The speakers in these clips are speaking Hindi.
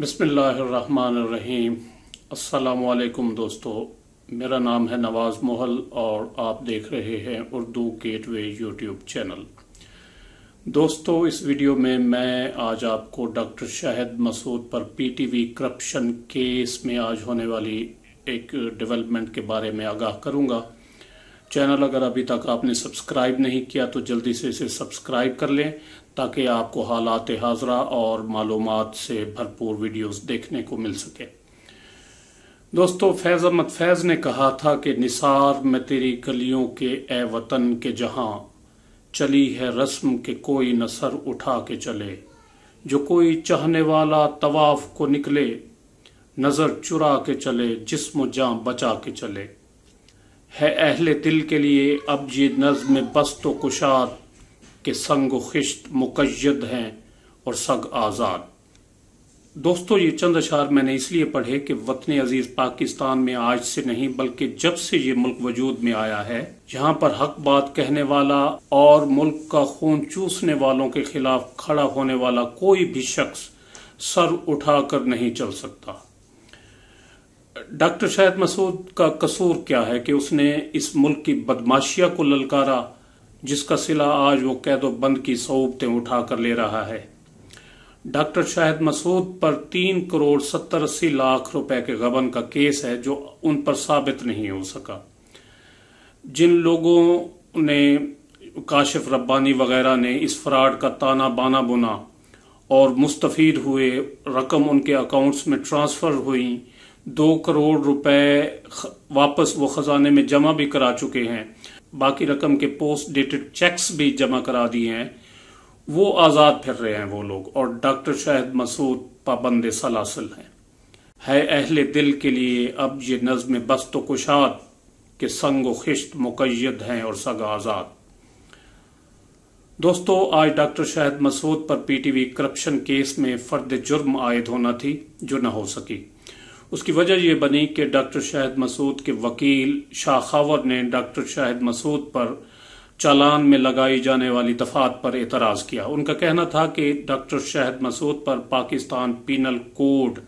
बसमीम् अल्लाम दोस्तों मेरा नाम है नवाज़ मोहल और आप देख रहे हैं उर्दू गेटवे यूट्यूब चैनल दोस्तों इस वीडियो में मैं आज आपको डॉक्टर शाहिद मसूद पर पीटीवी करप्शन केस में आज होने वाली एक डेवलपमेंट के बारे में आगाह करूंगा चैनल अगर अभी तक आपने सब्सक्राइब नहीं किया तो जल्दी से इसे सब्सक्राइब कर लें ताकि आपको हालात हाजरा और मालूम से भरपूर वीडियोस देखने को मिल सके दोस्तों फैज़ अहमद फैज़ ने कहा था कि निसार में तेरी गलियों के ए वतन के जहां चली है रस्म के कोई नसर उठा के चले जो कोई चाहने वाला तवाफ को निकले नज़र चुरा के चले जिसम जां बचा के चले है अहल दिल के लिए अब ये नज़्म बस्त व कुशार के संग खिश्त मुकद हैं और सग आज़ाद दोस्तों ये चंद अशार मैंने इसलिए पढ़े कि वतन अजीज़ पाकिस्तान में आज से नहीं बल्कि जब से ये मुल्क वजूद में आया है जहाँ पर हक बात कहने वाला और मुल्क का खून चूसने वालों के खिलाफ खड़ा होने वाला कोई भी शख्स सर उठाकर नहीं चल सकता डॉक्टर शाहिद मसूद का कसूर क्या है कि उसने इस मुल्क की बदमाशिया को ललकारा जिसका सिला आज वो कैद बंद की सऊबतें उठा कर ले रहा है डॉक्टर शाहिद मसूद पर तीन करोड़ सत्तर अस्सी लाख रुपए के गबन का केस है जो उन पर साबित नहीं हो सका जिन लोगों ने काशिफ रब्बानी वगैरह ने इस फ्रॉड का ताना बाना बुना और मुस्तफ़ हुए रकम उनके अकाउंट्स में ट्रांसफ़र हुई दो करोड़ रुपए वापस वो खजाने में जमा भी करा चुके हैं बाकी रकम के पोस्ट डेटेड चेक्स भी जमा करा दिए हैं वो आज़ाद फिर रहे हैं वो लोग और डॉक्टर शाहिद मसूद पाबंद सलासल हैं है अहले दिल के लिए अब ये नज्म बस्त कुशात के संग खिश्त मुकैद हैं और सग आज़ाद दोस्तों आज डॉक्टर शाहिद मसूद पर पीटीवी करप्शन केस में फर्द जुर्म आयद होना थी जो न हो सकी उसकी वजह यह बनी कि डॉक्टर शाहिद मसूद के वकील शाह खावर ने डॉक्टर शाहिद मसूद पर चालान में लगाई जाने वाली दफात पर एतराज़ किया उनका कहना था कि डॉक्टर शाहिद मसूद पर पाकिस्तान पीनल कोड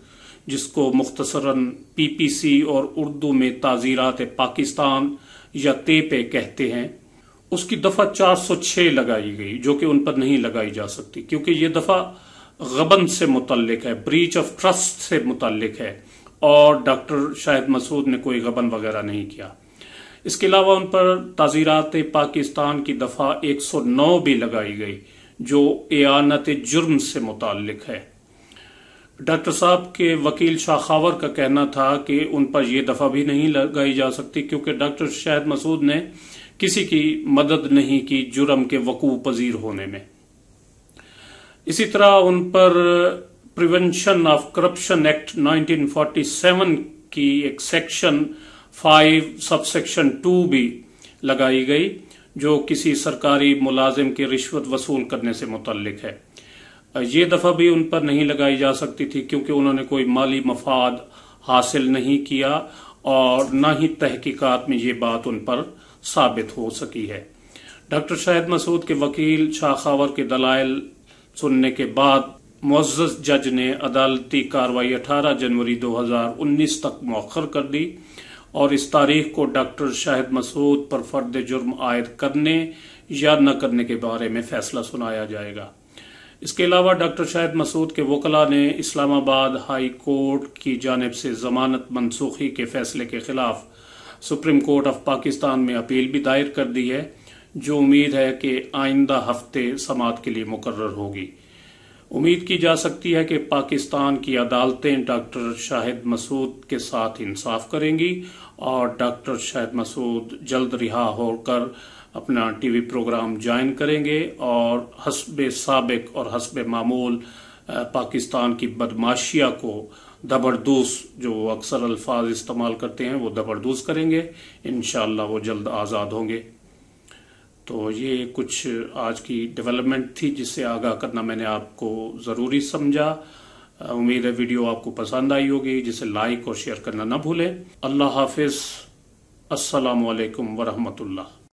जिसको मुख्तसरन पी पी सी और उर्दू में ताज़ीरात पाकिस्तान या तेपे कहते हैं उसकी दफ़ा चार सौ छः लगाई गई जो कि उन पर नहीं लगाई जा सकती क्योंकि ये दफ़ा गबन से मुतल है ब्रीच ऑफ ट्रस्ट से मुतलिक है और डॉक्टर शाहिद मसूद ने कोई गबन वगैरह नहीं किया इसके अलावा उन पर ताज़ीरात पाकिस्तान की दफ़ा 109 भी लगाई गई जो एनत जुर्म से मुतल है डॉक्टर साहब के वकील शाखावर का कहना था कि उन पर यह दफ़ा भी नहीं लगाई जा सकती क्योंकि डॉक्टर शाहिद मसूद ने किसी की मदद नहीं की जुर्म के वकू पजीर होने में इसी तरह उन पर प्रिवेंशन ऑफ करप्शन एक्ट 1947 की एक सेक्शन फाइव सेक्शन टू भी लगाई गई जो किसी सरकारी मुलाजिम की रिश्वत वसूल करने से मुतलक है ये दफ़ा भी उन पर नहीं लगाई जा सकती थी क्योंकि उन्होंने कोई माली मफाद हासिल नहीं किया और न ही तहकीकात में ये बात उन पर साबित हो सकी है डॉक्टर शाहिद मसूद के वकील शाह खावर के दलाइल सुनने के बाद मुजस जज ने अदालती कार्रवाई 18 जनवरी 2019 तक मौखर कर दी और इस तारीख को डॉक्टर शाहिद मसूद पर फर्द जुर्म आयद करने या न करने के बारे में फैसला सुनाया जाएगा इसके अलावा डॉक्टर शाहिद मसूद के वकला ने इस्लामाबाद हाई कोर्ट की जानब से जमानत मनसूखी के फैसले के खिलाफ सुप्रीम कोर्ट ऑफ पाकिस्तान में अपील भी दायर कर दी है जो उम्मीद है कि आइंदा हफ्ते समात के लिए मुकर होगी उम्मीद की जा सकती है कि पाकिस्तान की अदालतें डॉक्टर शाहिद मसूद के साथ इंसाफ करेंगी और डॉक्टर शाहिद मसूद जल्द रिहा होकर अपना टीवी प्रोग्राम ज्वाइन करेंगे और हसब सबक और हसब मामूल पाकिस्तान की बदमाशिया को दबरदूस जो अक्सर अल्फाज इस्तेमाल करते हैं वो दबरदूस करेंगे इन वो जल्द आज़ाद होंगे तो ये कुछ आज की डेवलपमेंट थी जिससे आगाह करना मैंने आपको ज़रूरी समझा उम्मीद है वीडियो आपको पसंद आई होगी जिसे लाइक और शेयर करना ना भूलें अल्लाह हाफिज़ असलकम वरहमतुल्ला